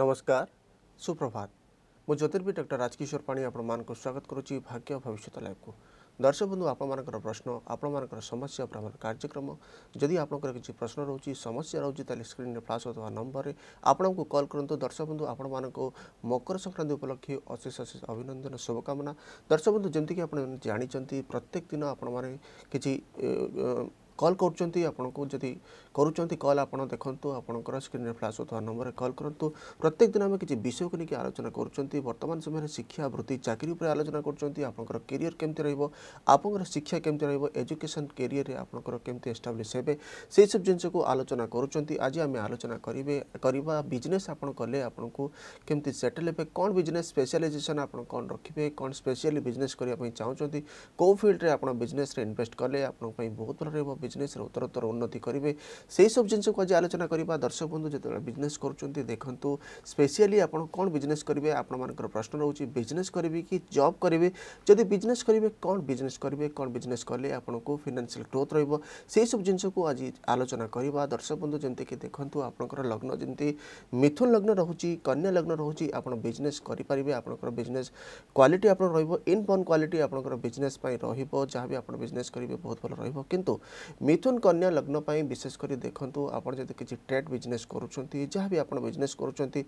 नमस्कार सुप्रभात ମୁଁ ଜ୍ୟୋତିର୍ବି ଡକ୍ଟର ରାଜକିଶୋର ପାଣି ଆପଣମାନଙ୍କୁ ସ୍ୱାଗତ କରୁଛି ଭାଗ୍ୟ ଭବିଷ୍ୟତ ଲାଇଭ୍କୁ ଦର୍ଶକ ବନ୍ଧୁ ଆପଣମାନଙ୍କର ପ୍ରଶ୍ନ ଆପଣମାନଙ୍କର ସମସ୍ୟା ଆପଣମାନଙ୍କର କାର୍ଯ୍ୟକ୍ରମ ଯଦି ଆପଣଙ୍କର କିଛି ପ୍ରଶ୍ନ ରହୁଛି ସମସ୍ୟା ରହୁଛି ତାହେଲେ ସ୍କ୍ରିନ୍ରେ ଫ୍ଲାସ୍ ହେଉଥିବା ନମ୍ବରରେ ଆପଣଙ୍କୁ କଲ୍ କରନ୍ତୁ ଦର୍ଶକ ବନ୍ଧୁ ଆପଣମାନଙ୍କୁ ମକର ସଂକ୍ରାନ୍ତି ଉପଲକ୍ଷେ ଅଶେଷ ଅଶେଷ ଅଭିନନ୍ଦନ ଶୁଭକାମନା ଦର୍ଶକ ବନ୍ଧୁ ଯେମିତିକି ଆପଣ ଜାଣିଛନ୍ତି ପ୍ରତ୍ୟେକ ଦିନ ଆପଣମାନେ କିଛି কল করছেন আপনার যদি করছেন কল আপনার দেখুন আপনার স্ক্রিনে ফ্লাশ হওয়া নম্বরে কল করতু প্রত্যেক দিন আমি কিছু বিষয়কে নিয়ে আলোচনা করছেন বর্তমান সময়ের শিক্ষা বৃত্তি চাকরি উপরে আলোচনা করছেন আপনার কেরিয়র কেমতি রহব আপনার শিক্ষা কেমতি রহব এজুকেশন কেরিয়রে আপনার কেমতি এস্টাব্লিশ হবে সেই সব জিনিসকে আলোচনা করছেন আজ আমি আলোচনা করবে করা বিজনেস আপনার কলে আপনার কেমতি সেটেল হবে কোণ বিজনেস স্পেশালাইজেসন আপনার কোণ রাখবে কোণ স্পেশালি বিজনেস করা চাহুমান কেউ ফিল্ডে আপনার বিজনেসরে ইনভেস্ট কলে আপনার বহু ভাল রহব ବିଜନେସ୍ରେ ଉତ୍ତରୋତ୍ତର ଉନ୍ନତି କରିବେ ସେହିସବୁ ଜିନିଷକୁ ଆଜି ଆଲୋଚନା କରିବା ଦର୍ଶକ ବନ୍ଧୁ ଯେତେବେଳେ ବିଜନେସ୍ କରୁଛନ୍ତି ଦେଖନ୍ତୁ ସ୍ପେସିଆଲି ଆପଣ କ'ଣ ବିଜନେସ୍ କରିବେ ଆପଣମାନଙ୍କର ପ୍ରଶ୍ନ ରହୁଛି ବିଜନେସ୍ କରିବେ କି ଜବ୍ କରିବେ ଯଦି ବିଜନେସ୍ କରିବେ କ'ଣ ବିଜନେସ୍ କରିବେ କ'ଣ ବିଜନେସ୍ କଲେ ଆପଣଙ୍କୁ ଫିନାନ୍ସିଆଲ୍ ଗ୍ରୋଥ୍ ରହିବ ସେହିସବୁ ଜିନିଷକୁ ଆଜି ଆଲୋଚନା କରିବା ଦର୍ଶକ ବନ୍ଧୁ ଯେମିତିକି ଦେଖନ୍ତୁ ଆପଣଙ୍କର ଲଗ୍ନ ଯେମିତି ମିଥୁନ ଲଗ୍ନ ରହୁଛି କନ୍ୟା ଲଗ୍ନ ରହୁଛି ଆପଣ ବିଜନେସ୍ କରିପାରିବେ ଆପଣଙ୍କର ବିଜନେସ୍ କ୍ୱାଲିଟି ଆପଣ ରହିବ ଇନ୍ ବନ୍ କ୍ୱାଲିଟି ଆପଣଙ୍କର ବିଜନେସ୍ ପାଇଁ ରହିବ ଯାହା ବି ଆପଣ ବିଜନେସ୍ କରିବେ ବହୁତ ଭଲ ରହିବ କିନ୍ତୁ मिथुन कन्या लग्न विशेषकर देखूँ आपड़ जब किसी ट्रेड बिजनेस करा भी आप बिजनेस करुँच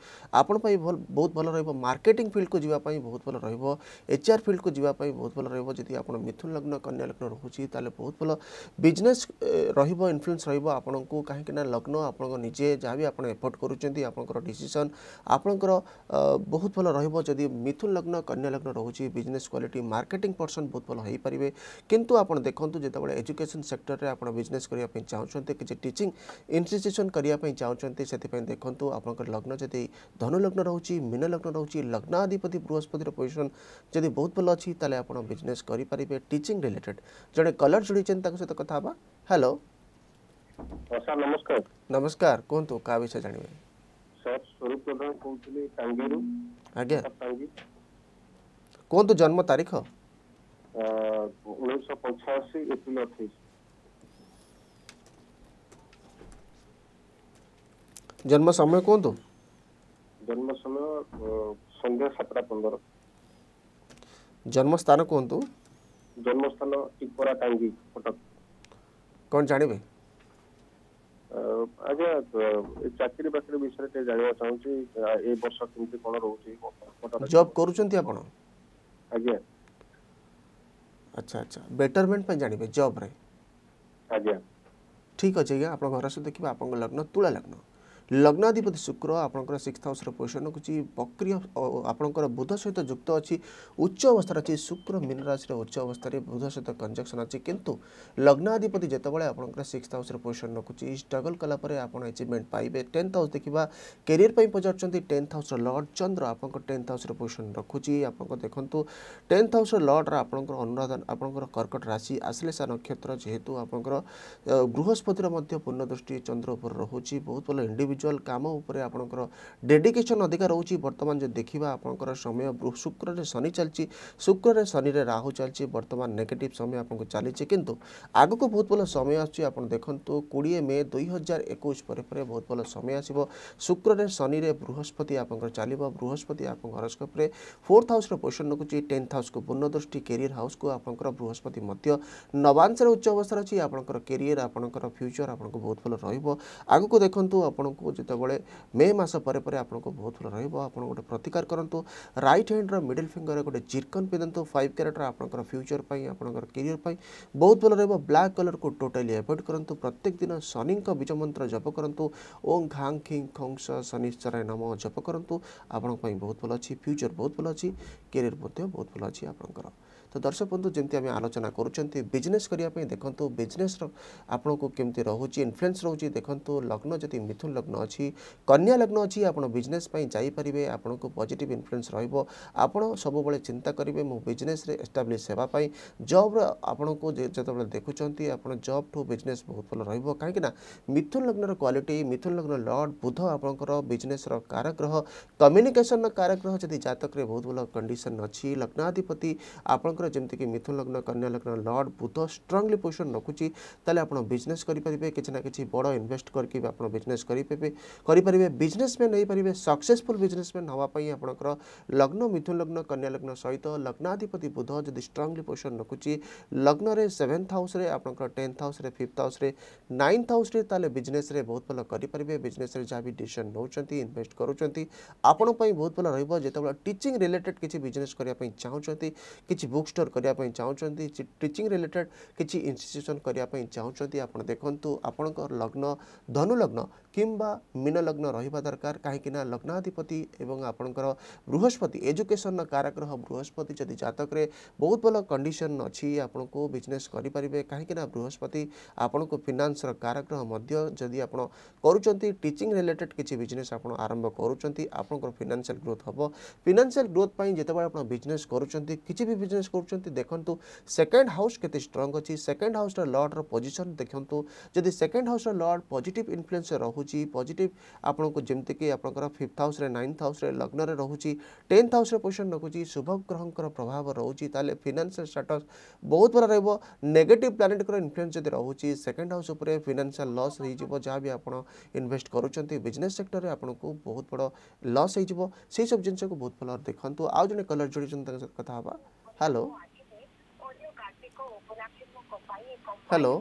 बहुत भल रहा मार्केटिंग फिल्ड को जीवाई बहुत भल रहा फिल्ड को जीवाई बहुत भल रही आप मिथुन लग्न कन्या लग्न रोचे बहुत भल बिजनेस रनफ्लुएंस रण को कहीं लग्न आपे जहाँ भी आप एफर्ट कर डिसीजन आपणकर बहुत भल रही मिथुन लग्न कन्या लग्न रोचे बिजनेस क्वाट मार्केटिंग पर्सन बहुत भल हो पारे कितु आप देखते जो एजुकेशन सेक्टर में ଆପଣ ବିଜନେସ୍ କରିବା ପାଇଁ ଚାହୁଁଛନ୍ତି କିଛି ଟିଚିଂ ଇନଷ୍ଟିଚ୍ୟୁସନ୍ କରିବା ପାଇଁ ଚାହୁଁଛନ୍ତି ସେଥିପାଇଁ ଦେଖନ୍ତୁ ଆପଣଙ୍କର ଲଗ୍ନ ଯଦି ଧନୁଲଗ୍ନ ରହୁଛି ମୀନ ଲଗ୍ନ ରହୁଛି ଲଗ୍ନାଧିପତି ବୃହସ୍ପତିର ପୋଜିସନ୍ ଯଦି ବହୁତ ଭଲ ଅଛି ତାହେଲେ ଆପଣ ବିଜନେସ୍ କରିପାରିବେ ଟିଚିଂ ରିଲେଟେଡ୍ ଜଣେ କଲର୍ ଯୋଡ଼ିଛନ୍ତି ତାଙ୍କ ସହିତ କଥା ହେବା ହ୍ୟାଲୋ ସାର୍ ନମସ୍କାର ନମସ୍କାର କୁହନ୍ତୁ କାହା ବିଷୟ ଜାଣିବେ ସାର୍ ସ୍ୱରୂପ ପ୍ରଧାନ କହୁଥିଲି ଟାଙ୍ଗିରୁ ଆଜ୍ଞା କୁହନ୍ତୁ ଜନ୍ମ ତାରିଖ ଉଣେଇଶହ ପଞ୍ଚାଅଶୀ ଏପ୍ରିଲ ଅଠେଇଶ ଜନ୍ମ ସମୟ କୁହନ୍ତୁ ଜନ୍ମ ସମୟ ସନ୍ଧ୍ୟା ସାତଟା ପନ୍ଦର ଜନ୍ମସ୍ଥାନ କୁହନ୍ତୁ ଜନ୍ମସ୍ଥାନ ଟିପରା ଟାଙ୍ଗି କଟକ କ'ଣ ଜାଣିବେ ଆଜ୍ଞା ଚାକିରି ବାକିରି ବିଷୟରେ ଟିକେ ଜାଣିବାକୁ ଚାହୁଁଛି ଏ ବର୍ଷ କେମିତି କ'ଣ ରହୁଛି ଜବ୍ କରୁଛନ୍ତି ଆପଣ ଆଜ୍ଞା ଆଚ୍ଛା ଆଚ୍ଛା ବେଟରମେଣ୍ଟ ପାଇଁ ଜାଣିବେ ଜବ୍ରେ ଆଜ୍ଞା ଠିକ୍ ଅଛି ଆଜ୍ଞା ଆପଣଙ୍କ ଘର ସହ ଦେଖିବା ଆପଣଙ୍କ ଲଗ୍ନ ତୁଳା ଲଗ୍ନ ଲଗ୍ନାଧିପତି ଶୁକ୍ର ଆପଣଙ୍କର ସିକ୍ସ ହାଉସ୍ର ପୋଜିସନ୍ ରଖୁଛି ବକ୍ରିୟ ଆପଣଙ୍କର ବୁଧ ସହିତ ଯୁକ୍ତ ଅଛି ଉଚ୍ଚ ଅବସ୍ଥାରେ ଅଛି ଶୁକ୍ର ମୀନ ରାଶିର ଉଚ୍ଚ ଅବସ୍ଥାରେ ବୁଧ ସହିତ କଞ୍ଜକ୍ସନ୍ ଅଛି କିନ୍ତୁ ଲଗ୍ନାଧିପତି ଯେତେବେଳେ ଆପଣଙ୍କର ସିକ୍ସ ହାଉସ୍ର ପୋଜିସନ୍ ରଖୁଛି ଷ୍ଟ୍ରଗଲ୍ କଲା ପରେ ଆପଣ ଏଚିଭମେଣ୍ଟ ପାଇବେ ଟେନ୍ଥ ହାଉସ୍ ଦେଖିବା କ୍ୟାରିୟର ପାଇଁ ପଚାରୁଛନ୍ତି ଟେନ୍ଥ ହାଉସ୍ର ଲର୍ଡ଼ ଚନ୍ଦ୍ର ଆପଣଙ୍କ ଟେନ୍ଥ ହାଉସ୍ର ପୋଜିସନ୍ ରଖୁଛି ଆପଣଙ୍କ ଦେଖନ୍ତୁ ଟେନ୍ଥ ହାଉସ୍ର ଲର୍ଡ଼ର ଆପଣଙ୍କର ଅନୁରାଧନ ଆପଣଙ୍କର କର୍କଟ ରାଶି ଆଶ୍ଲେଷା ନକ୍ଷତ୍ର ଯେହେତୁ ଆପଣଙ୍କର ବୃହସ୍ପତିର ମଧ୍ୟ ପୂର୍ଣ୍ଣ ଦୃଷ୍ଟି ଚନ୍ଦ୍ର ଉପରେ ରହୁଛି ବହୁତ ଭଲ ଇଣ୍ଡିଭିଜୁଆଲ ইন্ডিভিজুয়াল কাম উপরে আপনার ডেডিকেসন অধিকা রয়েছে বর্তমান যদি দেখা আপনার সময় শুক্রের শনি চালছি শুক্রের শনিরে রাহু চালছি বর্তমান নেগেটিভ সময় আপনার চালছে কিন্তু আগুক বহুত ভাল সময় আসছে আপনার দেখুন কোড়িয়ে মে দুই হাজার একুশ পরে পরে বহুত ভাল সময় আসব শুক্রের শনিরে বৃহস্পতি আপনার চালব বৃহস্পতি আপনার হরস্কোপে ফোর্থ হাউসর পোজিশন রাখুছি টেন্থ হাউসকে পূর্ণদৃষ্টি কেরিয়ার হাউসকে আপনার বৃহস্পতি নবাংশের উচ্চ অবস্থার অনেক আপনার কেরিয়ার আপনার ফ্যুচর আপনার বহুত ভাল রহব আগুক দেখুন আপনার ଆପଣଙ୍କୁ ଯେତେବେଳେ ମେ ମାସ ପରେ ପରେ ଆପଣଙ୍କୁ ବହୁତ ଭଲ ରହିବ ଆପଣ ଗୋଟେ ପ୍ରତିକାର କରନ୍ତୁ ରାଇଟ୍ ହ୍ୟାଣ୍ଡର ମିଡିଲ୍ ଫିଙ୍ଗରରେ ଗୋଟେ ଜିର୍କନ୍ ପିନ୍ଧନ୍ତୁ ଫାଇଭ୍ କ୍ୟାରେଟ୍ର ଆପଣଙ୍କର ଫ୍ୟୁଚର୍ ପାଇଁ ଆପଣଙ୍କର କ୍ୟାରିୟର୍ ପାଇଁ ବହୁତ ଭଲ ରହିବ ବ୍ଲାକ୍ କଲର୍କୁ ଟୋଟାଲି ଆଭଏଡ଼୍ କରନ୍ତୁ ପ୍ରତ୍ୟେକ ଦିନ ଶନିଙ୍କ ବୀଜ ମନ୍ତ୍ର ଜପ କରନ୍ତୁ ଓଁ ଘାଙ୍ଗ ଖିଙ୍ଗ ଖଂସ ଶନିଶ୍ଚରାୟ ନମ ଜପ କରନ୍ତୁ ଆପଣଙ୍କ ପାଇଁ ବହୁତ ଭଲ ଅଛି ଫ୍ୟୁଚର୍ ବହୁତ ଭଲ ଅଛି କ୍ୟାରିୟର୍ ମଧ୍ୟ ବହୁତ ଭଲ ଅଛି ଆପଣଙ୍କର तो दर्शक बंधु जमी आम आलोचना करुँच करने देखो बिजनेस आपन को कमी रोचे इनफ्लुएंस रोचे देखो लग्न जदि मिथुन लग्न अच्छी कन्या लग्न अच्छी आप बिजनेस जापरेंगे आपन को पजिट इनफ्लुएंस रोपण सबुबले चिंता करेंगे मो बिजनेस एस्टाब्लीश होगापी जब आपन को जो देखुं आप जब ठू बिजनेस बहुत भल रही कहीं मिथुन लग्न क्वालिटी मिथुन लग्न लर्ड बुध आपंकर बिजनेस कारक कम्युनिकेसन कारग्रह ग्रह जदि जतक बहुत भल कंडीशन अच्छी लग्नाधिपति आपंकर আপনার যেমি মিথুন লগ্ন কন্যা লগ্ন লর্ড বুধ স্ট্রংলি পজিশন রাখুছি তাহলে আপনার বিজনেস করে পারে কিছু না কিছু বড় ইনভেস্ট করি আপনার বিজনেস করে পারে বিজনেসম্যান হয়ে सक्सेसफुल बिजनेसमैन हाँपाई आपंकर लग्न मिथुन लग्न कन्या लग्न सहित लग्नाधिपति बुध जदि स्ट्रंगली पोजिशन रखुच्छी लग्न में seventh house tenth house fifth house ninth house business बहुत भल करेंगे बिजनेस जहाँ भी डिसीजन नौ इनभेस्ट करुँच आपण बहुत भल रहा टीचिंग रिलेटेड किसी बिजनेस करने चाहते किसी बुक बुक स्टोर करने चाहूँगी टीचिंग रिलेटेड किसी इन्यूट्यूसन करने चाहूँगी आप देखूँ आपण लग्न धनुलग्न କିମ୍ବା ମୀନ ଲଗ୍ନ ରହିବା ଦରକାର କାହିଁକିନା ଲଗ୍ନାଧିପତି ଏବଂ ଆପଣଙ୍କର ବୃହସ୍ପତି ଏଜୁକେସନର କାରଗ୍ରହ ବୃହସ୍ପତି ଯଦି ଜାତକରେ ବହୁତ ଭଲ କଣ୍ଡିସନ୍ ଅଛି ଆପଣଙ୍କୁ ବିଜନେସ୍ କରିପାରିବେ କାହିଁକିନା ବୃହସ୍ପତି ଆପଣଙ୍କୁ ଫିନାନ୍ସର କାରଗ୍ରହ ମଧ୍ୟ ଯଦି ଆପଣ କରୁଛନ୍ତି ଟିଚିଂ ରିଲେଟେଡ୍ କିଛି ବିଜନେସ୍ ଆପଣ ଆରମ୍ଭ କରୁଛନ୍ତି ଆପଣଙ୍କର ଫିନାନ୍ସିଆଲ ଗ୍ରୋଥ୍ ହେବ ଫିନାନ୍ସିଆଲ ଗ୍ରୋଥ୍ ପାଇଁ ଯେତେବେଳେ ଆପଣ ବିଜନେସ୍ କରୁଛନ୍ତି କିଛି ବି ବିଜନେସ୍ कर देखु सेकेंड हाउस के स्ट्रंग अच्छी सेकेंड हाउस लर्डर पोजिशन देखते जदि second house lord positive influence रोचे पजिट आपको जमीक आपंकर फिफ्थ हाउस नाइन्थ हाउस लग्न में रोचे टेन्थ हाउस पोजिशन रखुच्छी शुभ ग्रह प्रभाव रोचे तेल फिनान्सील स्टाटस बहुत बड़ा रोज नेगेट प्लानेट इनफ्लुएंस जब रोच सेकेंड हाउस फिनान्सील लस हो जहाँ भी आप इनभेस्ट करजने सेक्टर में आपको बहुत बड़ा लस हो सब जिनको बहुत भल देखु आउ जो कलर जोड़ी क्या হ্যালো হ্যালো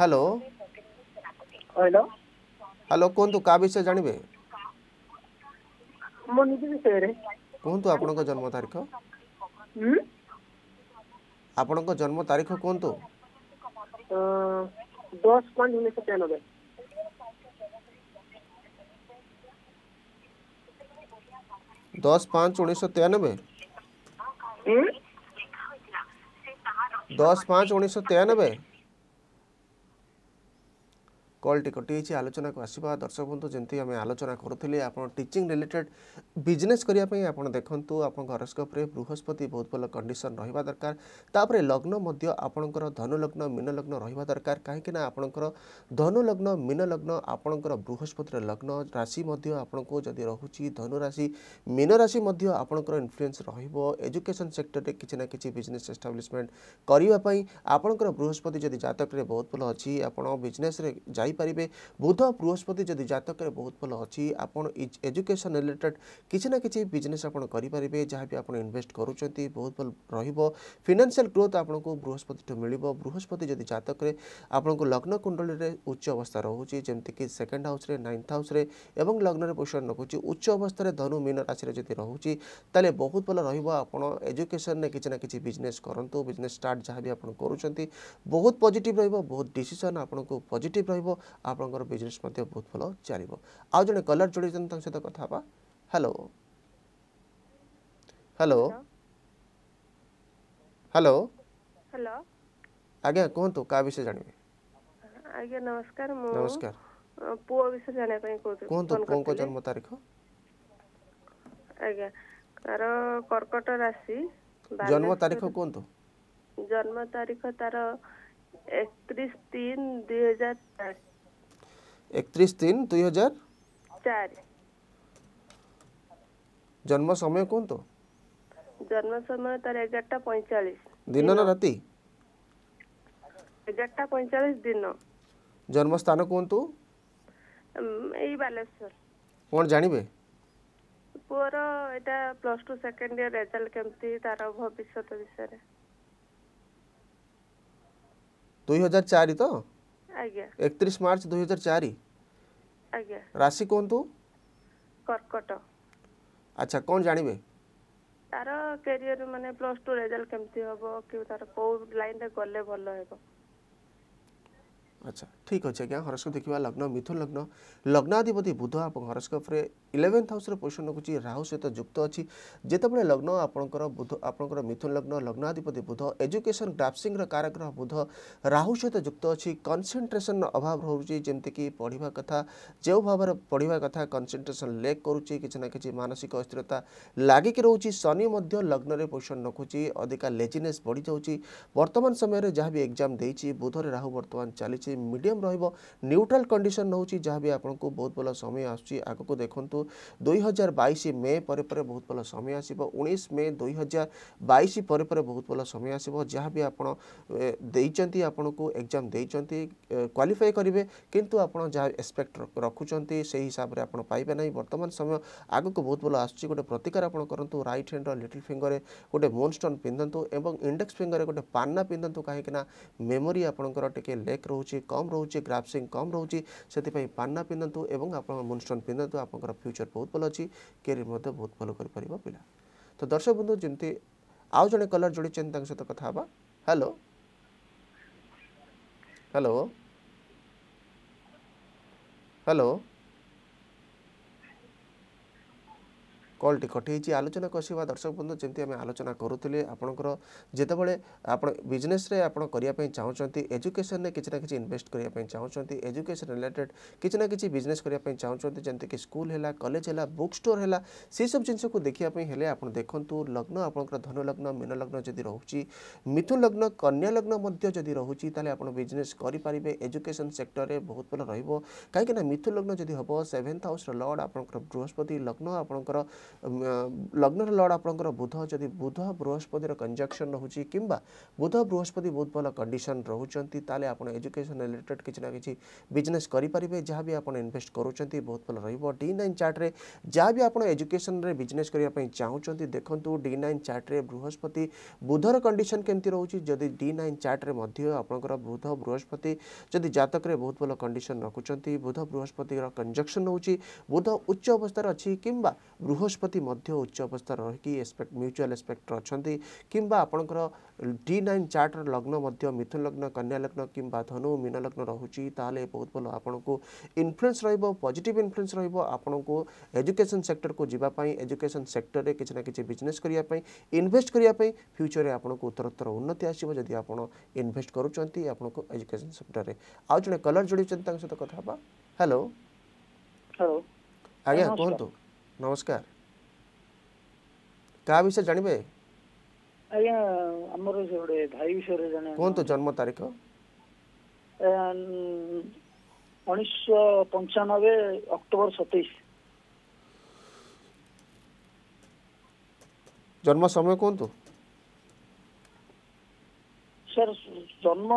হ্যালো হ্যালো কুহতু কা বিষয়ে জাণবে ମୋ ନିଜ ବିଷୟରେ କୁହନ୍ତୁ ଆପଣଙ୍କ ଜନ୍ମ ତାରିଖ ଆପଣଙ୍କ ଜନ୍ମ ତାରିଖ କୁହନ୍ତୁ ଦଶ ପାଞ୍ଚ ଉଣେଇଶହ ତେୟାନବେ दस पाँच उन्नीस सौ तिरानबे हम्म? दस पाँच उन्नीस सौ तिरानबे কলটি কটিয়েছি আলোচনাকে আসবা দর্শক বন্ধু যেমনি আমি আলোচনা করুলে আপনার টিচিং রিলেটেড বিজনেস করা আপনার দেখুন আপনার হরস্কোপে বৃহস্পতি বহুত ভাল কন্ডিশন রহবা দরকার তাপরে লগ্ন আপনার ধনুলগ্ন মীনলগ্ন রহবা দরকার কাহি না আপনার ধনুলগ্ন মীনলগ্ন আপনার বৃহস্পতির লগ্ন রাশি আপনার যদি রয়েছে ধনুরাশি মীনরাশি আপনার ইনফ্লুয়েন্স রহব এজুকেশন সেক্টরে কিছু না কিছু বিজনেস এস্টাব্লিশমেন্ট করা আপনার বৃহস্পতি যদি জাতকরে বহুত ভাল অ আপনার বিজনেসরে যাই ପାଇପାରିବେ ବୁଧ ବୃହସ୍ପତି ଯଦି ଜାତକରେ ବହୁତ ଭଲ ଅଛି ଆପଣ ଏଜୁକେସନ୍ ରିଲେଟେଡ୍ କିଛି ନା କିଛି ବିଜନେସ୍ ଆପଣ କରିପାରିବେ ଯାହାବି ଆପଣ ଇନଭେଷ୍ଟ କରୁଛନ୍ତି ବହୁତ ଭଲ ରହିବ ଫିନାନ୍ସିଆଲ ଗ୍ରୋଥ୍ ଆପଣଙ୍କୁ ବୃହସ୍ପତିଠୁ ମିଳିବ ବୃହସ୍ପତି ଯଦି ଜାତକରେ ଆପଣଙ୍କୁ ଲଗ୍ନ କୁଣ୍ଡଳୀରେ ଉଚ୍ଚ ଅବସ୍ଥା ରହୁଛି ଯେମିତିକି ସେକେଣ୍ଡ ହାଉସ୍ରେ ନାଇନ୍ଥ ହାଉସ୍ରେ ଏବଂ ଲଗ୍ନରେ ପୋଷଣ ରଖୁଛି ଉଚ୍ଚ ଅବସ୍ଥାରେ ଧନୁ ମୀନ ରାଶିରେ ଯଦି ରହୁଛି ତାହେଲେ ବହୁତ ଭଲ ରହିବ ଆପଣ ଏଜୁକେସନ୍ରେ କିଛି ନା କିଛି ବିଜନେସ୍ କରନ୍ତୁ ବିଜନେସ୍ ଷ୍ଟାର୍ଟ ଯାହା ବି ଆପଣ କରୁଛନ୍ତି ବହୁତ ପଜିଟିଭ୍ ରହିବ ବହୁତ ଡିସିସନ୍ ଆପଣଙ୍କୁ ପଜିଟିଭ୍ ରହିବ ଆପଣଙ୍କର ବିଜନେସ୍ ମଧ୍ୟ ବହୁତ ଭଲ ଚାଲିବ ଆଉ ଜଣେ କଲର୍ ଯୋଡ଼ିଛନ୍ତି ତାଙ୍କ ସହିତ କଥା ହେବା ହ୍ୟାଲୋ ହ୍ୟାଲୋ ହ୍ୟାଲୋ ହ୍ୟାଲୋ ଆଜ୍ଞା କୁହନ୍ତୁ କାହା ବିଷୟ ଜାଣିବେ ଆଜ୍ଞା ନମସ୍କାର ମୁଁ ନମସ୍କାର ପୁଅ ବିଷୟରେ ଜାଣିବା ପାଇଁ କହୁଥିଲି କୁହନ୍ତୁ ପୁଅଙ୍କ ଜନ୍ମ ତାରିଖ ଆଜ୍ଞା ତାର କର୍କଟ ରାଶି ଜନ୍ମ ତାରିଖ କୁହନ୍ତୁ ଜନ୍ମ ତାରିଖ ତାର একত্রিশ তিন দুই হাজার চার একত্রিশ তিন দুই হাজার জন্ম সময় কুহতু জন্ম সময় তার এগারটা পঁয়তাল্লিশ দিন না রাতে এগারটা পঁয়তাল্লিশ দিন জন্মস্থান কুহতু এই বালেশ্বর কোন জানিবে ପୁଅର ଏଇଟା plus two second year result କେମିତି ତାର ଭବିଷ୍ୟତ ବିଷୟରେ ଦୁଇ ହଜାର ଚାରି ତ ଆଜ୍ଞା 31 ମାର୍ଚ୍ଚ 2004 ଆଜ୍ଞା ରାଶି କୁହନ୍ତୁ କର୍କଟ ଆଚ୍ଛା କ'ଣ ଜାଣିବେ ତାର କ୍ୟାରିୟର ମାନେ ପ୍ଲସ୍ ଟୁ ରେଜଲ୍ଟ କେମିତି ହେବ କି ତାର କୋଉ ଲାଇନରେ ଗଲେ ଭଲ ହେବ ଆଚ୍ଛା ଠିକ୍ ଅଛି ଆଜ୍ଞା ହରସ୍କୋପ ଦେଖିବା ଲଗ୍ନ ମିଥୁନ ଲଗ୍ନ ଲଗ୍ନାଧିପତି ବୁଧ ଆପଣ ହରସ୍କୋପରେ ଇଲେଭେନ୍ଥ ହାଉସ୍ରେ ପୋଜିସନ୍ ରଖୁଛି ରାହୁ ସହିତ ଯୁକ୍ତ ଅଛି ଯେତେବେଳେ ଲଗ୍ନ ଆପଣଙ୍କର ବୁଧ ଆପଣଙ୍କର ମିଥୁନ ଲଗ୍ନ ଲଗ୍ନାଧିପତି ବୁଧ ଏଜୁକେସନ୍ ଗ୍ରାଫ୍ସିଂର କାରଗ୍ରହ ବୁଧ ରାହୁ ସହିତ ଯୁକ୍ତ ଅଛି କନସେନ୍ଟ୍ରେସନ୍ର ଅଭାବ ରହୁଛି ଯେମିତିକି ପଢ଼ିବା କଥା ଯେଉଁ ଭାବରେ ପଢ଼ିବା କଥା କନସେନ୍ଟ୍ରେସନ୍ ଲେକ୍ କରୁଛି କିଛି ନା କିଛି ମାନସିକ ଅସ୍ଥିରତା ଲାଗିକି ରହୁଛି ଶନି ମଧ୍ୟ ଲଗ୍ନରେ ପୋଜିସନ୍ ରଖୁଛି ଅଧିକା ଲେଜିନେସ୍ ବଢ଼ିଯାଉଛି ବର୍ତ୍ତମାନ ସମୟରେ ଯାହା ବି ଏକ୍ଜାମ୍ ଦେଇଛି ବୁଧରେ ରାହୁ ବର୍ତ୍ତମାନ ଚାଲିଛି ମିଡ଼ିୟମ୍ ମିଡ଼ିୟମ୍ ରହିବ ନ୍ୟୁଟ୍ରାଲ୍ କଣ୍ଡିସନ୍ ରହୁଛି ଯାହାବି ଆପଣଙ୍କୁ ବହୁତ ଭଲ ସମୟ ଆସୁଛି ଆଗକୁ ଦେଖନ୍ତୁ ଦୁଇ ହଜାର ବାଇଶ ମେ ପରେ ପରେ ବହୁତ ଭଲ ସମୟ ଆସିବ ଉଣେଇଶ ମେ ଦୁଇ ହଜାର ବାଇଶ ପରେ ପରେ ବହୁତ ଭଲ ସମୟ ଆସିବ ଯାହାବି ଆପଣ ଦେଇଛନ୍ତି ଆପଣଙ୍କୁ ଏକ୍ଜାମ୍ ଦେଇଛନ୍ତି କ୍ୱାଲିଫାଏ କରିବେ କିନ୍ତୁ ଆପଣ ଯାହା ଏକ୍ସପେକ୍ଟ ରଖୁଛନ୍ତି ସେହି ହିସାବରେ ଆପଣ ପାଇବେ ନାହିଁ ବର୍ତ୍ତମାନ ସମୟ ଆଗକୁ ବହୁତ ଭଲ ଆସୁଛି ଗୋଟେ ପ୍ରତିକାର ଆପଣ କରନ୍ତୁ ରାଇଟ୍ ହ୍ୟାଣ୍ଡର ଲିଟିଲ୍ ଫିଙ୍ଗରରେ ଗୋଟେ ମୋନଷ୍ଟୋନ୍ ପିନ୍ଧନ୍ତୁ ଏବଂ ଇଣ୍ଡେକ୍ସ ଫିଙ୍ଗରରେ ଗୋଟେ ପାନ୍ନା ପିନ୍ଧନ୍ତୁ କାହିଁକିନା ମେମୋରି ଆପଣଙ୍କର ଟିକିଏ ଲେକ୍ ରହୁଛି କମ୍ ରହୁଛି রয়েছে গ্রাফসিং কম রয়েছে সেপাই পান্না পিধু এবং আপনার মুনস্টন পিধু আপনার ফ্যুচর বহুত ভাল অ ক্যারিয়র মধ্যে বহুত ভাল করে পিলা তো দর্শক বন্ধু যেমনি আউ জন কলর যোড়িছেন তাঁর সহ কথা হবা হ্যালো হ্যালো হ্যালো কলটি কটিয়েছি আলোচনা কষিবা দর্শক বন্ধু যেমন আমি আলোচনা করুলে আপনার যেতবে আপনার বিজনেসে আপনার করা চাহুমান এজুকেশনে কিছু না কিছু ইনভেস্ট করা চাহুমান এজুকেশন রিলেটেড কিছু না কিছু বিজনেস করা চাহুমান যেমনকি স্কুল হল কলেজ হল বুক স্টোর হল সেইসব জিনিসক দেখা হলে আপনার দেখুন লগ্ন আপনার ধনুলগ্ন মীনলগ্ন যদি রয়েছে মিথুন লগ্ন কন্যা লগ্ন যদি রয়েছে তাহলে আপনার বিজনেস করে পারে এজুকেশন সেক্টরে বহুত ভাল রহব কিন্তু মিথুন লগ্ন যদি হব সেভেন্থ হাউসর লর্ড আপনার বৃহস্পতি লগ্ন আপনার লগ্নর লর্ড আপনার বুধ যদি বুধ বৃহস্পতির কনজকশন রয়েছে কিংবা বুধ বৃহস্পতি বহুত ভাল কন্ডিশন রয়েছেন তাহলে আপনার এজুকেশন রিলেটেড কিছু না কিছু বিজনেস করে পারে যা বি আপনার ইনভেস্ট করছেন বহুত ভাল রহব ডি নাইন চার্টে যা বি আপনার এজুকেশন বিজনেস করা চাহুমান দেখুন ডি নাইন চার্টে বৃহস্পতি বুধর কন্ডিশন কমিটি রয়েছে যদি ডি নাইন চার্টে আপনার বুধ বৃহস্পতি যদি জাতকরে বহুত ভাল কন্ডিশন রাখুন বুধ বৃহস্পতির কনজকশন রয়েছে বুধ উচ্চ অবস্থায় অছি কিংবা বৃহস্পতি ବାଚସ୍ପତି ମଧ୍ୟ ଉଚ୍ଚ ଅବସ୍ଥା ରହିକି ମ୍ୟୁଚୁଆଲ୍ ଏକ୍ସପେକ୍ଟର ଅଛନ୍ତି କିମ୍ବା ଆପଣଙ୍କର ଡି ନାଇନ୍ ଚାର୍ଟର ଲଗ୍ନ ମଧ୍ୟ ମିଥୁନ ଲଗ୍ନ କନ୍ୟା ଲଗ୍ନ କିମ୍ବା ଧନୁ ମୀନ ଲଗ୍ନ ରହୁଛି ତାହେଲେ ବହୁତ ଭଲ ଆପଣଙ୍କୁ ଇନଫ୍ଲୁଏନ୍ସ ରହିବ ପଜିଟିଭ୍ ଇନଫ୍ଲୁଏନ୍ସ ରହିବ ଆପଣଙ୍କୁ ଏଜୁକେସନ୍ ସେକ୍ଟରକୁ ଯିବା ପାଇଁ ଏଜୁକେସନ୍ ସେକ୍ଟରରେ କିଛି ନା କିଛି ବିଜନେସ୍ କରିବା ପାଇଁ ଇନଭେଷ୍ଟ କରିବା ପାଇଁ ଫ୍ୟୁଚରରେ ଆପଣଙ୍କୁ ଉତ୍ତରୋତ୍ତର ଉନ୍ନତି ଆସିବ ଯଦି ଆପଣ ଇନଭେଷ୍ଟ କରୁଛନ୍ତି ଆପଣଙ୍କୁ ଏଜୁକେସନ୍ ସେକ୍ଟରରେ ଆଉ ଜଣେ କଲର୍ ଯୋଡ଼ିଛନ୍ତି ତାଙ୍କ ସହିତ କଥା ହେବା ହ୍ୟାଲୋ ହ୍ୟାଲୋ ଆଜ୍ଞା କୁହନ୍ତୁ ନମସ୍କାର କାହା ବିଷୟରେ ଜାଣିବେ ଆଜ୍ଞା ଆମର ସେ ଗୋଟେ ଭାଇ ବିଷୟରେ ଜାଣିବେ କୁହନ୍ତୁ ଜନ୍ମ ତାରିଖ ଉଣେଇଶହ ପଞ୍ଚାନବେ ଅକ୍ଟୋବର ସତେଇଶ ଜନ୍ମ ସମୟ କୁହନ୍ତୁ ସାର୍ ଜନ୍ମ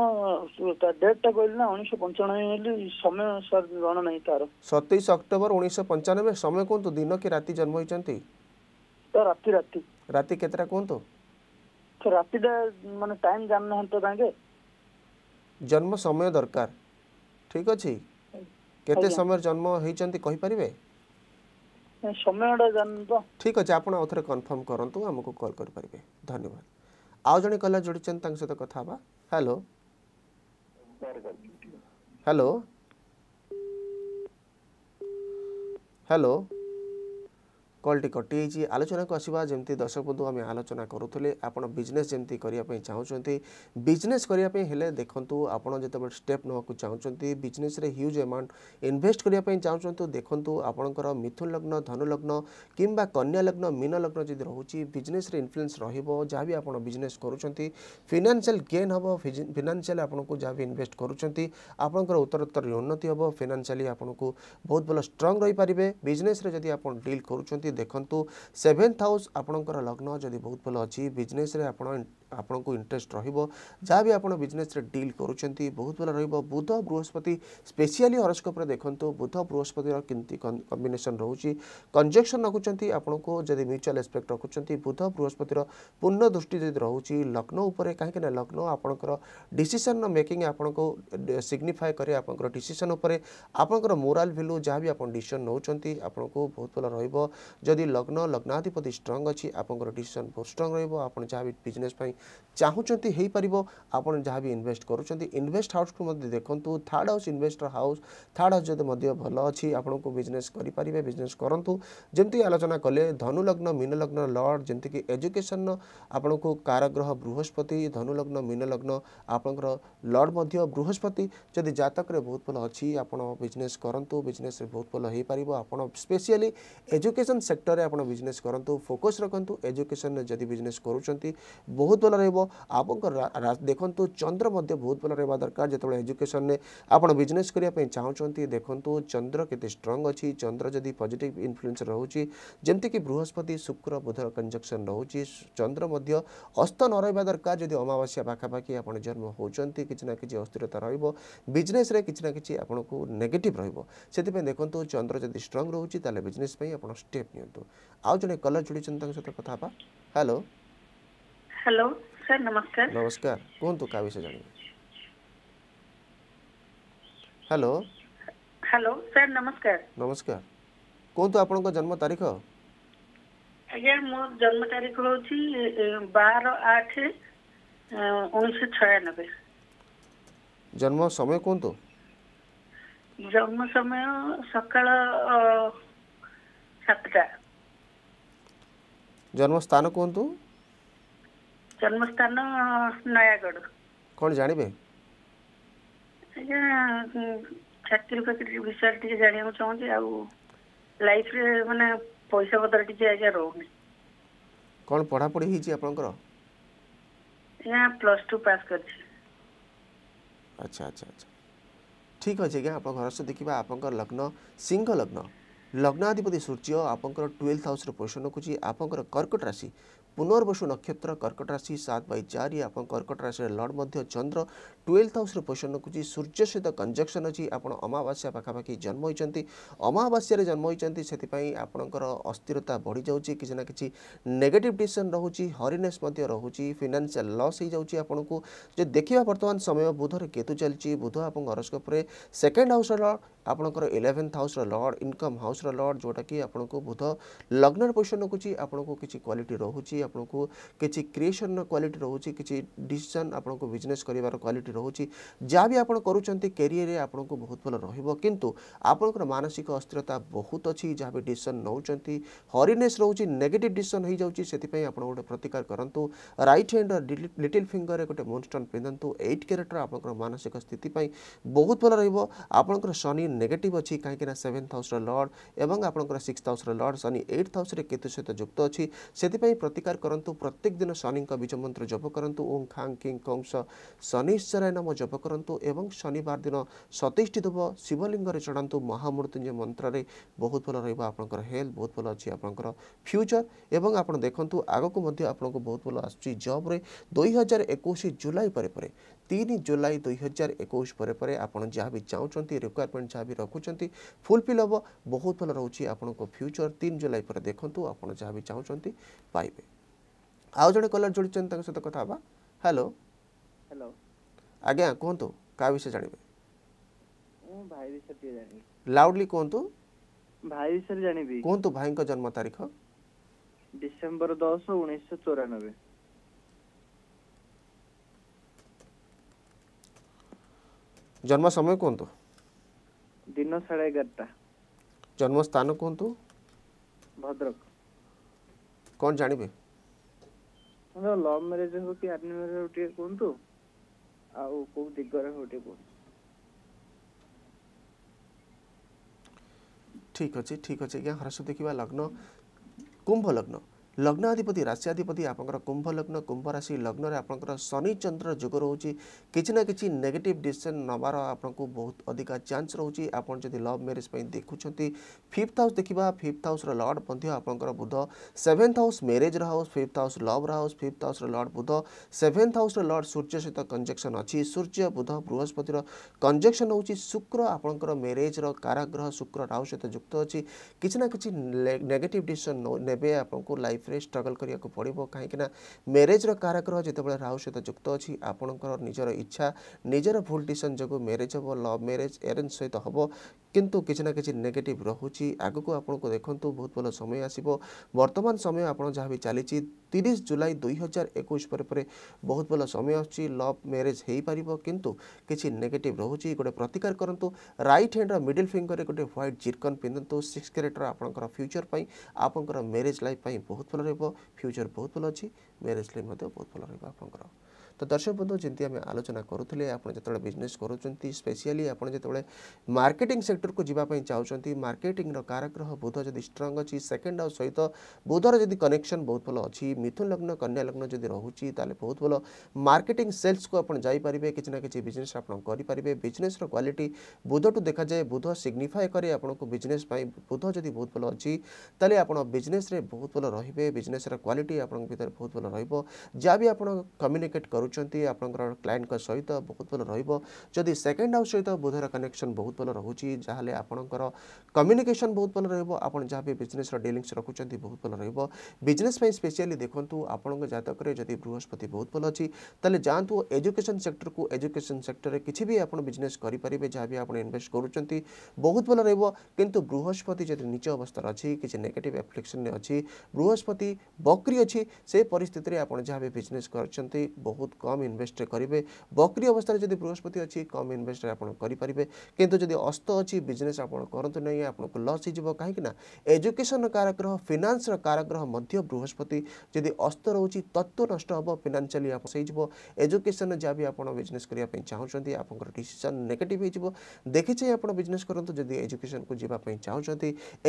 ଡେଟ୍ଟା କହିଲି ନା ଉଣେଇଶହ ପଞ୍ଚାନବେ ବୋଲି ସମୟ ସାର୍ ଜଣା ନାହିଁ ତାର ସତେଇଶ ଅକ୍ଟୋବର ଉଣେଇଶହ ପଞ୍ଚାନବେ ସମୟ କୁହନ୍ତୁ ଦିନ କି ରାତି ଜନ୍ମ ହୋଇଛନ୍ତି ରାତି ରାତି ରାତି କେତେଟା କୁହନ୍ତୁ ରାତିଟା ମାନେ ଟାଇମ ଜାଣିନାହାନ୍ତି ତାଙ୍କେ ଜନ୍ମ ସମୟ ଦରକାର ଠିକ ଅଛି କେତେ ସମୟରେ ଜନ୍ମ ହେଇଛନ୍ତି କହିପାରିବେ ଠିକ ଅଛି ଆପଣ ଆଉଥରେ କନଫର୍ମ କରନ୍ତୁ ଆମକୁ କଲ୍ କରିପାରିବେ ଧନ୍ୟବାଦ ଆଉ ଜଣେ ତାଙ୍କ ସହିତ কলটি কটি হয়েছি আলোচনাকু আসবা যেমি দর্শক বন্ধু আমি আলোচনা করুলে আপনার বিজনেস যেমি করা চাহুমান বিজনেস করা হলে দেখুন আপনার যেত স্টেপ নেওয়া চাহুমান বিজনেসরে হিউজ এমাউন্ট ইনভেস্ট করা চাহুমান দেখুন আপনার মিথুন লগ্ন ধনুলগ্ন কিংবা কন্যা লগ্ন মীন লগ্ন যদি রয়েছে বিজনেসরে ইনফ্লুয়েন্স রহব যা বি আপনার বিজনেস করছেন ফিনান্সিয়াল গেন হব ফিনান্সিয়াল আপনার যা বি ইনভেস্ট করছেন আপনার উত্তরোত্তর উন্নতি হব ফিনান্সিয়ালি আপনার বহুত ভালো স্ট্রং রইপারে বিজনেসরে যদি আপনার ডিল করছেন देखु सेभेन्थ हाउस आपणकर लग्न जब बहुत भल अच्छी बिजनेस आपण आपण को इंटरेस्ट रही आप बिजनेस डिल कर बहुत भल बुध बृहस्पति स्पेशली हरस्कोप देखो बुध बृहस्पति कमी कम्बेसन रोचे कंजेक्शन रखुच्च को जब म्यूचुआल एस्पेक्ट रखुच्च बुध बृहस्पतिर पूर्ण दृष्टि जब रोचे लग्न उपर कहीं लग्न आपंकर डीसीसन मेकिंग आपको सिग्निफाए कैर डीसीसन आपंकर मोराल भैल्यू जहाँ भी आपसन नौकर आपको बहुत भल रदी लग्न लग्नाधिपति स्ट्रंग अच्छी आपसन बहुत स्ट्रंग रहा भी बिजनेस पाई ଚାହୁଁଛନ୍ତି ହୋଇପାରିବ ଆପଣ ଯାହା ବି ଇନଭେଷ୍ଟ କରୁଛନ୍ତି ଇନଭେଷ୍ଟ ହାଉସ୍କୁ ମଧ୍ୟ ଦେଖନ୍ତୁ ଥାର୍ଡ଼ ହାଉସ୍ ଇନଭେଷ୍ଟର ହାଉସ୍ ଥାର୍ଡ଼ ହାଉସ୍ ଯଦି ମଧ୍ୟ ଭଲ ଅଛି ଆପଣଙ୍କୁ ବିଜନେସ୍ କରିପାରିବେ ବିଜନେସ୍ କରନ୍ତୁ ଯେମିତି ଆଲୋଚନା କଲେ ଧନୁଲଗ୍ନ ମୀନଲଗ୍ନ ଲର୍ଡ଼ ଯେମିତିକି ଏଜୁକେସନ୍ର ଆପଣଙ୍କୁ କାରଗ୍ରହ ବୃହସ୍ପତି ଧନୁଲଗ୍ନ ମୀନଲଗ୍ନ ଆପଣଙ୍କର ଲର୍ଡ଼ ମଧ୍ୟ ବୃହସ୍ପତି ଯଦି ଜାତକରେ ବହୁତ ଭଲ ଅଛି ଆପଣ ବିଜନେସ୍ କରନ୍ତୁ ବିଜନେସ୍ରେ ବହୁତ ଭଲ ହୋଇପାରିବ ଆପଣ ସ୍ପେସିଆଲି ଏଜୁକେସନ୍ ସେକ୍ଟରରେ ଆପଣ ବିଜନେସ୍ କରନ୍ତୁ ଫୋକସ୍ ରଖନ୍ତୁ ଏଜୁକେସନ୍ରେ ଯଦି ବିଜନେସ୍ କରୁଛନ୍ତି ବହୁତ ଭଲ ରହିବ ଆପଣଙ୍କର ଦେଖନ୍ତୁ ଚନ୍ଦ୍ର ମଧ୍ୟ ବହୁତ ଭଲ ରହିବା ଦରକାର ଯେତେବେଳେ ଏଜୁକେସନରେ ଆପଣ ବିଜନେସ୍ କରିବା ପାଇଁ ଚାହୁଁଛନ୍ତି ଦେଖନ୍ତୁ ଚନ୍ଦ୍ର କେତେ ଷ୍ଟ୍ରଙ୍ଗ ଅଛି ଚନ୍ଦ୍ର ଯଦି ପଜିଟିଭ୍ ଇନଫ୍ଲୁଏନ୍ସ ରହୁଛି ଯେମିତିକି ବୃହସ୍ପତି ଶୁକ୍ର ବୁଧର କଞ୍ଜକ୍ସନ୍ ରହୁଛି ଚନ୍ଦ୍ର ମଧ୍ୟ ଅସ୍ତ ନ ରହିବା ଦରକାର ଯଦି ଅମାବାସ୍ୟା ପାଖାପାଖି ଆପଣ ଜନ୍ମ ହେଉଛନ୍ତି କିଛି ନା କିଛି ଅସ୍ଥିରତା ରହିବ ବିଜନେସ୍ରେ କିଛି ନା କିଛି ଆପଣଙ୍କୁ ନେଗେଟିଭ୍ ରହିବ ସେଥିପାଇଁ ଦେଖନ୍ତୁ ଚନ୍ଦ୍ର ଯଦି ଷ୍ଟ୍ରଙ୍ଗ ରହୁଛି ତାହେଲେ ବିଜନେସ୍ ପାଇଁ ଆପଣ ଷ୍ଟେପ୍ ନିଅନ୍ତୁ ଆଉ ଜଣେ କଲର୍ ଯୋଡ଼ିଛନ୍ତି ତାଙ୍କ ସହିତ କଥା ହେବା ହ୍ୟାଲୋ ହ୍ୟାଲୋ ସାର୍ ନମସ୍କାର ନମସ୍କାର କୁହନ୍ତୁ କାହା ବିଷୟ ଜାଣିବେ ହ୍ୟାଲୋ ହ୍ୟାଲୋ ସାର୍ ନମସ୍କାର ନମସ୍କାର କୁହନ୍ତୁ ଆପଣଙ୍କ ଜନ୍ମ ତାରିଖ ଆଜ୍ଞା ମୋ ଜନ୍ମ ତାରିଖ ହେଉଛି ବାର ଆଠ ଉଣେଇଶହ ଛୟାନବେ ଜନ୍ମ ସମୟ କୁହନ୍ତୁ ଜନ୍ମ ସମୟ ସକାଳ ସାତଟା ଜନ୍ମ ସ୍ଥାନ କୁହନ୍ତୁ ଜନ୍ମସ୍ଥାନ ନୟାଗଡ଼ କ'ଣ ଜାଣିବେ ଆଜ୍ଞା ଚାକିରି ଫାକିରି ବିଷୟରେ ଟିକେ ଜାଣିବାକୁ ଚାହୁଁଛି ଆଉ ଲାଇଫରେ ମାନେ ପଇସା ପତ୍ର ଟିକେ ଆଜ୍ଞା ରହୁନି କ'ଣ ପଢ଼ାପଢ଼ି ହେଇଛି ଆପଣଙ୍କର ଆଜ୍ଞା ପ୍ଲସ୍ ଟୁ ପାସ୍ କରିଛି ଆଚ୍ଛା ଆଚ୍ଛା ଆଚ୍ଛା ଠିକ୍ ଅଛି ଆଜ୍ଞା ଆପଣ ଘରସ୍ଥ ଦେଖିବା ଆପଣଙ୍କର ଲଗ୍ନ ସିଂହ ଲଗ୍ନ ଲଗ୍ନାଧିପତି ସୂର୍ଯ୍ୟ ଆପଣଙ୍କର ଟୁଏଲ୍ଥ ହାଉସ୍ରେ ପୋଜିସନ୍ ରଖୁଛି ଆପଣଙ୍କର କର୍କଟ ରାଶି পুনর্বসু নক্ষত্র কর্কট রাশি সাত বাই চারি আপনার কর্কট রাশির লর্ড মধ্য চন্দ্র টুয়েলভ হাউসে পোষণ রকুচি সূর্য সহিত কঞ্জকশন অছি আপনার অমাবাস্যা পাখাপাখি জন্ম হয়েছেন অমাবাস্যার জন্ম হয়েছেন সেপাই আপনার অস্থিরতা বড়ি যাচ্ছে কিছু না কিছু নেগেটিভ ডিসিশন রয়েছে হরিনেস রয়েছে ফিনান্সিয়াল লস হয়ে যাচ্ছে আপনার যে দেখা বর্তমান সময় বুধর কেতু চলছে বুধ আপনার হরস্কোপে সেকেন্ড হাউসর ଆପଣଙ୍କର ଇଲେଭେନ୍ଥ ହାଉସ୍ର ଲର୍ଡ଼ ଇନକମ୍ ହାଉସ୍ର ଲର୍ଡ଼ ଯେଉଁଟାକି ଆପଣଙ୍କୁ ବୁଧ ଲଗ୍ନର ପୋଜିସନ୍ ରଖୁଛି ଆପଣଙ୍କୁ କିଛି କ୍ୱାଲିଟି ରହୁଛି ଆପଣଙ୍କୁ କିଛି କ୍ରିଏସନ୍ର କ୍ୱାଲିଟି ରହୁଛି କିଛି ଡିସିସନ୍ ଆପଣଙ୍କୁ ବିଜନେସ୍ କରିବାର କ୍ୱାଲିଟି ରହୁଛି ଯାହା ବି ଆପଣ କରୁଛନ୍ତି କ୍ୟାରିୟରରେ ଆପଣଙ୍କୁ ବହୁତ ଭଲ ରହିବ କିନ୍ତୁ ଆପଣଙ୍କର ମାନସିକ ଅସ୍ଥିରତା ବହୁତ ଅଛି ଯାହା ବି ଡିସିସନ୍ ନେଉଛନ୍ତି ହରିନେସ୍ ରହୁଛି ନେଗେଟିଭ୍ ଡିସିସନ୍ ହୋଇଯାଉଛି ସେଥିପାଇଁ ଆପଣ ଗୋଟେ ପ୍ରତିକାର କରନ୍ତୁ ରାଇଟ୍ ହ୍ୟାଣ୍ଡର ଲିଟିଲ୍ ଫିଙ୍ଗରରେ ଗୋଟେ ମୁନଷ୍ଟନ୍ ପିନ୍ଧନ୍ତୁ ଏଇଟ୍ କ୍ୟାରେଟ୍ର ଆପଣଙ୍କର ମାନସିକ ସ୍ଥିତି ପାଇଁ ବହୁତ ଭଲ ରହିବ ଆପଣଙ୍କର ଶନି ନେଗେଟିଭ୍ ଅଛି କାହିଁକିନା ସେଭେନ୍ଥ ହାଉସ୍ର ଲର୍ଡ଼ ଏବଂ ଆପଣଙ୍କର ସିକ୍ସ ହାଉସ୍ର ଲର୍ଡ଼ ଶନି ଏଇଟ୍ ହାଉସ୍ରେ କେତୁ ସହିତ ଯୁକ୍ତ ଅଛି ସେଥିପାଇଁ ପ୍ରତିକାର ବ୍ୟବହାର କରନ୍ତୁ ପ୍ରତ୍ୟେକ ଦିନ ଶନିଙ୍କ ବୀଜ ମନ୍ତ୍ର ଜପ କରନ୍ତୁ ଓଁ ଖାଂ କିଂ କଂସ ଶନିଶ୍ଚରାୟ ନାମ ଜପ କରନ୍ତୁ ଏବଂ ଶନିବାର ଦିନ ସତେଇଶଟି ଦେବ ଶିବଲିଙ୍ଗରେ ଚଢ଼ାନ୍ତୁ ମହାମୃତ୍ୟୁଞ୍ଜୟ ମନ୍ତ୍ରରେ ବହୁତ ଭଲ ରହିବ ଆପଣଙ୍କର ହେଲ୍ଥ ବହୁତ ଭଲ ଅଛି ଆପଣଙ୍କର ଫ୍ୟୁଚର୍ ଏବଂ ଆପଣ ଦେଖନ୍ତୁ ଆଗକୁ ମଧ୍ୟ ଆପଣଙ୍କୁ ବହୁତ ଭଲ ଆସୁଛି ଜବ୍ରେ ଦୁଇ ହଜାର ଏକୋଇଶ ଜୁଲାଇ ପରେ ପରେ ତିନି ଜୁଲାଇ ଦୁଇ ହଜାର ଏକୋଇଶ ପରେ ପରେ ଆପଣ ଯାହା ବି ଚାହୁଁଛନ୍ତି ରିକ୍ୱାରମେଣ୍ଟ ଯାହା ବି ରଖୁଛନ୍ତି ଫୁଲ୍ଫିଲ୍ ହେବ ବହୁତ ଭଲ ରହୁଛି ଆପଣଙ୍କ ଫ୍ୟୁଚର୍ ତିନି ଜୁଲାଇ ପରେ ଦେଖନ୍ତୁ ଆପଣ ଯାହା ବି ଚାହୁଁଛନ୍ତି ପାଇବେ ଆଉ ଜଣେ କଲର୍ ଜୁଡ଼ିଛନ୍ତି ତାଙ୍କ ସହିତ କଥା ହେବା ହ୍ୟାଲୋ ହ୍ୟାଲୋ ଆଜ୍ଞା କୁହନ୍ତୁ କାହା ବିଷୟ ଜାଣିବେ ଲାଉଡ଼ଲି କୁହନ୍ତୁ ଭାଇ ବିଷୟରେ ଜାଣିବି କୁହନ୍ତୁ ଭାଇଙ୍କ ଜନ୍ମ ତାରିଖ ଡିସେମ୍ବର ଦଶ ଉଣେଇଶହ ଚଉରାନବେ ଜନ୍ମ ସମୟ କୁହନ୍ତୁ ଦିନ ସାଢ଼େ ଏଗାରଟା ଜନ୍ମ ସ୍ଥାନ କୁହନ୍ତୁ ଭଦ୍ରକ କ'ଣ ଜାଣିବେ ମୋର ଲଭ୍ ମ୍ୟାରେଜ୍ ହଉ କି ଆରେଞ୍ଜ ମ୍ୟାରେଜ୍ ହଉ ଟିକେ କୁହନ୍ତୁ ଆଉ କୋଉ ଦିଗରେ ହଉ ଟିକେ କୁହନ୍ତୁ ଠିକ୍ ଅଛି ଠିକ୍ ଅଛି ଆଜ୍ଞା ହ୍ରାସ ଦେଖିବା ଲଗ୍ନ କୁମ୍ଭ ଲଗ୍ନ लग्नाधिपति राशियाधिपति आप कुंभ लग्न कुंभ राशि लग्न आपंकर शनिचंद्र जुग रोच किना कि नेगेटिव डिशन नबार आप बहुत अधिक चान्स रोचे आपड़ जब लव मेरेज देखुंत फिफ्थ हाउस देखा फिफ्थ हाउस लर्ड मध्य आप बुध सेभेन्थ हाउस मेरेजर हाउस फिफ्थ हाउस लव्र house fifth house lord Budh seventh house lord Surya सहित कंजक्शन अच्छी सूर्य बुध बृहस्पतिर कंजक्शन हो शुक्र आप मेरेजर काराग्रह शुक्र राहु सहित युक्त अच्छी किसी ना कि नेगेटिव डिसीजन ने लाइफ ଏଥିରେ ଷ୍ଟ୍ରଗଲ୍ କରିବାକୁ ପଡ଼ିବ କାହିଁକିନା ମ୍ୟାରେଜ୍ର କାରାଗ୍ରହ ଯେତେବେଳେ ରାହୁ ସହିତ ଯୁକ୍ତ ଅଛି ଆପଣଙ୍କର ନିଜର ଇଚ୍ଛା ନିଜର ଭୁଲ ଡିସିସନ୍ ଯୋଗୁଁ ମ୍ୟାରେଜ୍ ହେବ ଲଭ୍ ମ୍ୟାରେଜ୍ ଆରେଞ୍ଜ ସହିତ ହେବ କିନ୍ତୁ କିଛି ନା କିଛି ନେଗେଟିଭ୍ ରହୁଛି ଆଗକୁ ଆପଣଙ୍କୁ ଦେଖନ୍ତୁ ବହୁତ ଭଲ ସମୟ ଆସିବ ବର୍ତ୍ତମାନ ସମୟ ଆପଣ ଯାହା ବି ଚାଲିଛି ତିରିଶ ଜୁଲାଇ ଦୁଇ ହଜାର ଏକୋଇଶ ପରେ ପରେ ବହୁତ ଭଲ ସମୟ ଆସୁଛି ଲଭ୍ ମ୍ୟାରେଜ୍ ହୋଇପାରିବ କିନ୍ତୁ କିଛି ନେଗେଟିଭ୍ ରହୁଛି ଗୋଟେ ପ୍ରତିକାର କରନ୍ତୁ ରାଇଟ୍ ହ୍ୟାଣ୍ଡର ମିଡିଲ୍ ଫିଙ୍ଗରରେ ଗୋଟେ ହ୍ୱାଇଟ୍ ଜିର୍କନ୍ ପିନ୍ଧନ୍ତୁ ସିକ୍ସ କ୍ୟାରେଟର ଆପଣଙ୍କର ଫ୍ୟୁଚର୍ ପାଇଁ ଆପଣଙ୍କର ମ୍ୟାରେଜ୍ ଲାଇଫ୍ ପାଇଁ ବହୁତ ଭଲ ରହିବ ଫ୍ୟୁଚର୍ ବହୁତ ଭଲ ଅଛି ମ୍ୟାରେଜ୍ ଲାଇଫ୍ ମଧ୍ୟ ବହୁତ ଭଲ ରହିବ ଆପଣଙ୍କର ତ ଦର୍ଶକ ବନ୍ଧୁ ଯେମିତି ଆମେ ଆଲୋଚନା କରୁଥିଲେ ଆପଣ ଯେତେବେଳେ ବିଜନେସ୍ କରୁଛନ୍ତି ସ୍ପେସିଆଲି ଆପଣ ଯେତେବେଳେ ମାର୍କେଟିଂ ସେକ୍ଟରକୁ ଯିବା ପାଇଁ ଚାହୁଁଛନ୍ତି ମାର୍କେଟିଂର କାରଗ୍ରହ ବୁଧ ଯଦି ଷ୍ଟ୍ରଙ୍ଗ ଅଛି ସେକେଣ୍ଡ ହାଉସ୍ ସହିତ ବୁଧର ଯଦି କନେକ୍ସନ୍ ବହୁତ ଭଲ ଅଛି ମିଥୁନ ଲଗ୍ନ କନ୍ୟା ଲଗ୍ନ ଯଦି ରହୁଛି ତାହେଲେ ବହୁତ ଭଲ ମାର୍କେଟିଂ ସେଲ୍ସକୁ ଆପଣ ଯାଇପାରିବେ କିଛି ନା କିଛି ବିଜନେସ୍ ଆପଣ କରିପାରିବେ ବିଜନେସ୍ର କ୍ୱାଲିଟି ବୁଧଠୁ ଦେଖାଯାଏ ବୁଧ ସିଗ୍ନିଫାଏ କରେ ଆପଣଙ୍କୁ ବିଜନେସ୍ ପାଇଁ ବୁଧ ଯଦି ବହୁତ ଭଲ ଅଛି ତାହେଲେ ଆପଣ ବିଜନେସ୍ରେ ବହୁତ ଭଲ ରହିବେ ବିଜନେସ୍ର କ୍ୱାଲିଟି ଆପଣଙ୍କ ଭିତରେ ବହୁତ ଭଲ ରହିବ ଯାହା ବି ଆପଣ କମ୍ୟୁନିକେଟ୍ କରୁ କରୁଛନ୍ତି ଆପଣଙ୍କର କ୍ଲାଏଣ୍ଟଙ୍କ ସହିତ ବହୁତ ଭଲ ରହିବ ଯଦି ସେକେଣ୍ଡ ହାଉସ୍ ସହିତ ବୁଧର କନେକ୍ସନ୍ ବହୁତ ଭଲ ରହୁଛି ଯାହାହେଲେ ଆପଣଙ୍କର କମ୍ୟୁନିକେସନ୍ ବହୁତ ଭଲ ରହିବ ଆପଣ ଯାହା ବି ବିଜନେସ୍ର ଡିଲିଙ୍ଗସ୍ ରଖୁଛନ୍ତି ବହୁତ ଭଲ ରହିବ ବିଜନେସ୍ ପାଇଁ ସ୍ପେଶିଆଲି ଦେଖନ୍ତୁ ଆପଣଙ୍କ ଜାତକରେ ଯଦି ବୃହସ୍ପତି ବହୁତ ଭଲ ଅଛି ତାହେଲେ ଯାଆନ୍ତୁ ଏଜୁକେସନ୍ ସେକ୍ଟରକୁ ଏଜୁକେସନ୍ ସେକ୍ଟରରେ କିଛି ବି ଆପଣ ବିଜନେସ୍ କରିପାରିବେ ଯାହା ବି ଆପଣ ଇନଭେଷ୍ଟ କରୁଛନ୍ତି ବହୁତ ଭଲ ରହିବ କିନ୍ତୁ ବୃହସ୍ପତି ଯଦି ନିଚ ଅବସ୍ଥାରେ ଅଛି କିଛି ନେଗେଟିଭ୍ ଆପ୍ଲିକେସନ୍ରେ ଅଛି ବୃହସ୍ପତି ବକ୍ରି ଅଛି ସେ ପରିସ୍ଥିତିରେ ଆପଣ ଯାହା ବି ବିଜନେସ୍ କରିଛନ୍ତି ବହୁତ কম ইনভেস্টরে করবে বকরি অবস্থায় যদি বৃহস্পতি অছি কম ইনভেস্টরে আপনার করে কিন্তু যদি অস্ত অছি বিজনেস আপনার করতে না আপনার লস হয়ে কাহিঁকি না এজুকেশন কারগ্রহ ফিনান্সর কারগ্রহ মধ্য বৃহস্পতি যদি অস্ত রয়েছে তত্ত্ব নষ্ট হব ফিনান্সিয়ালি আপনার হয়ে এজুকেশন যা বি আপনার বিজনেস করা চাহুমান আপনার ডিসিশন নেগেটিভ হয়ে দেখি চাই আপনার বিজনেস করতে যদি এজুকেশন কু যা চাহুমান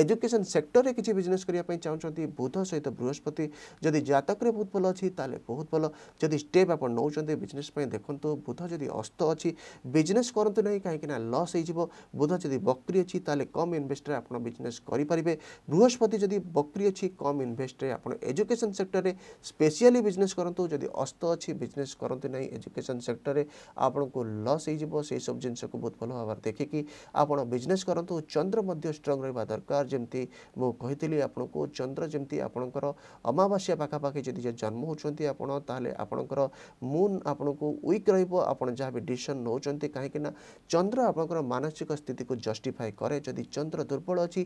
এজুকেশন সেক্টরে কিছু বিজনেস করা চাহুমান বুধ সহ বৃহস্পতি যদি জাতকরে বহুত ভাল অ তাহলে বহুত ভাল যদি স্টেপ আপনার नौकरी बिजनेस देखु बुध जदि अस्त अच्छी बिजनेस करूँ ना कहीं लस हो बुध जदि बक्री अच्छी तेल कम इनभेस्ट आप बिजनेस करेंगे बृहस्पति जदि बकरी अच्छी कम इनभेस्ट आप एजुकेशन सेक्टर में स्पेशली बिजनेस करूँ जदि अस्त अच्छी बिजनेस करते ना एजुकेशन सेक्टर में आपन लस हो सब जिनस बहुत भल भाव देखिकी आप बिजनेस करूँ चंद्र स्ट्रंग रहा दरकार जमी मुझे आपन चंद्र जमी आपणकर अमावास्या पाखापाखि जदि जन्म होती आपड़ ताल आपणकर ମୁନ୍ ଆପଣଙ୍କୁ ୱିକ୍ ରହିବ ଆପଣ ଯାହା ବି ଡିସିସନ୍ ନେଉଛନ୍ତି କାହିଁକିନା ଚନ୍ଦ୍ର ଆପଣଙ୍କର ମାନସିକ ସ୍ଥିତିକୁ ଜଷ୍ଟିଫାଏ କରେ ଯଦି ଚନ୍ଦ୍ର ଦୁର୍ବଳ ଅଛି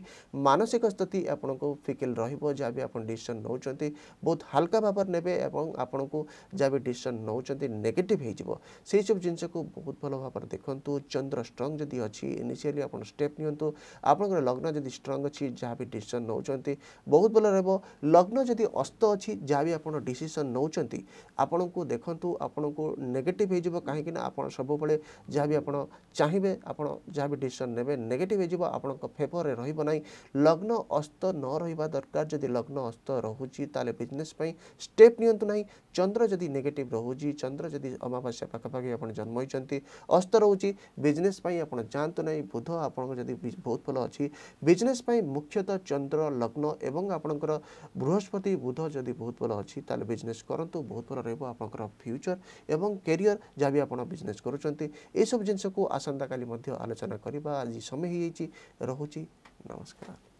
ମାନସିକ ସ୍ଥିତି ଆପଣଙ୍କୁ ଫିକିଲ୍ ରହିବ ଯାହା ବି ଆପଣ ଡିସିସନ୍ ନେଉଛନ୍ତି ବହୁତ ହାଲକା ଭାବରେ ନେବେ ଏବଂ ଆପଣଙ୍କୁ ଯାହା ବି ଡିସିସନ୍ ନେଉଛନ୍ତି ନେଗେଟିଭ୍ ହେଇଯିବ ସେହିସବୁ ଜିନିଷକୁ ବହୁତ ଭଲ ଭାବରେ ଦେଖନ୍ତୁ ଚନ୍ଦ୍ର ଷ୍ଟ୍ରଙ୍ଗ ଯଦି ଅଛି ଇନିସିଆଲି ଆପଣ ଷ୍ଟେପ୍ ନିଅନ୍ତୁ ଆପଣଙ୍କର ଲଗ୍ନ ଯଦି ଷ୍ଟ୍ରଙ୍ଗ ଅଛି ଯାହା ବି ଡିସିସନ୍ ନେଉଛନ୍ତି ବହୁତ ଭଲ ରହିବ ଲଗ୍ନ ଯଦି ଅସ୍ତ ଅଛି ଯାହା ବି ଆପଣ ଡିସିସନ୍ ନେଉଛନ୍ତି ଆପଣଙ୍କୁ ଦେଖନ୍ତୁ ଆପଣଙ୍କୁ ନେଗେଟିଭ୍ ହେଇଯିବ କାହିଁକିନା ଆପଣ ସବୁବେଳେ ଯାହା ବି ଆପଣ ଚାହିଁବେ ଆପଣ ଯାହା ବି ଡିସିସନ୍ ନେବେ ନେଗେଟିଭ୍ ହେଇଯିବ ଆପଣଙ୍କ ଫେଭରରେ ରହିବ ନାହିଁ ଲଗ୍ନ ଅସ୍ତ ନ ରହିବା ଦରକାର ଯଦି ଲଗ୍ନ ଅସ୍ତ ରହୁଛି ତାହେଲେ ବିଜନେସ୍ ପାଇଁ ଷ୍ଟେପ୍ ନିଅନ୍ତୁ ନାହିଁ ଚନ୍ଦ୍ର ଯଦି ନେଗେଟିଭ୍ ରହୁଛି ଚନ୍ଦ୍ର ଯଦି ଅମାବାସ୍ୟା ପାଖାପାଖି ଆପଣ ଜନ୍ମ ହୋଇଛନ୍ତି ଅସ୍ତ ରହୁଛି ବିଜନେସ୍ ପାଇଁ ଆପଣ ଯାଆନ୍ତୁ ନାହିଁ ବୁଧ ଆପଣଙ୍କ ଯଦି ବହୁତ ଭଲ ଅଛି ବିଜନେସ୍ ପାଇଁ ମୁଖ୍ୟତଃ ଚନ୍ଦ୍ର ଲଗ୍ନ ଏବଂ ଆପଣଙ୍କର ବୃହସ୍ପତି ବୁଧ ଯଦି ବହୁତ ଭଲ ଅଛି ତାହେଲେ ବିଜନେସ୍ କରନ୍ତୁ ବହୁତ ଭଲ ରହିବ ଆପଣଙ୍କର ଫ୍ୟୁଚର ଏବଂ କ୍ୟାରିୟର ଯାହା ବି ଆପଣ ବିଜନେସ୍ କରୁଛନ୍ତି ଏସବୁ ଜିନିଷକୁ ଆସନ୍ତାକାଲି ମଧ୍ୟ ଆଲୋଚନା କରିବା ଆଜି ସମୟ ହୋଇଯାଇଛି ରହୁଛି ନମସ୍କାର